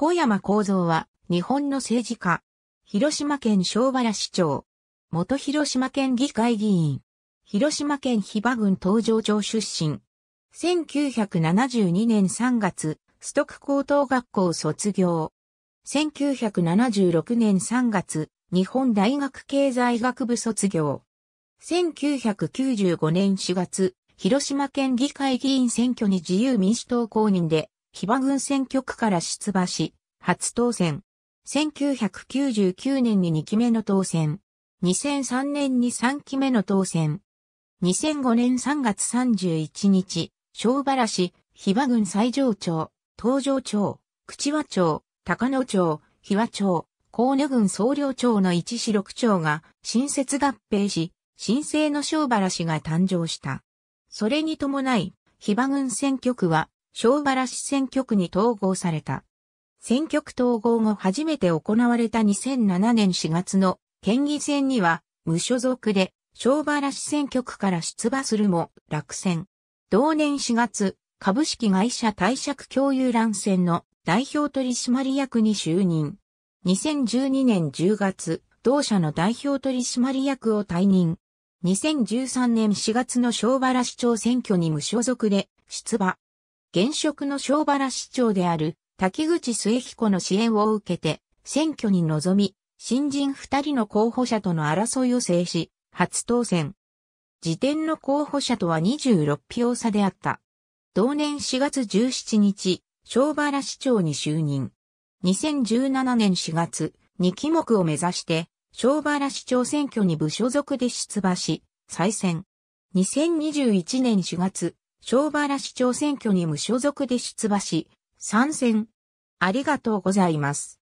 小山幸三は、日本の政治家。広島県昭原市長。元広島県議会議員。広島県被馬郡東城町出身。1972年3月、ストク高等学校卒業。1976年3月、日本大学経済学部卒業。1995年4月、広島県議会議員選挙に自由民主党公認で騎馬軍選挙区から出馬し、初当選。1999年に2期目の当選。2003年に3期目の当選。2005年3月31日、小原市、比馬軍最上町、東上町、口和町、高野町、日和町、高野軍総領町の一市六町が、新設合併し、新生の小原市が誕生した。それに伴い、比馬軍選挙区は、小原市選挙区に統合された。選挙区統合後初めて行われた2007年4月の県議選には無所属で小原市選挙区から出馬するも落選。同年4月、株式会社退借共有乱戦の代表取締役に就任。2012年10月、同社の代表取締役を退任。2013年4月の小原市長選挙に無所属で出馬。現職の小原市長である滝口末彦の支援を受けて選挙に臨み、新人二人の候補者との争いを制し、初当選。時点の候補者とは26票差であった。同年4月17日、小原市長に就任。2017年4月、2期目を目指して、小原市長選挙に部所属で出馬し、再選。2021年4月、小原市長選挙に無所属で出馬し、参戦。ありがとうございます。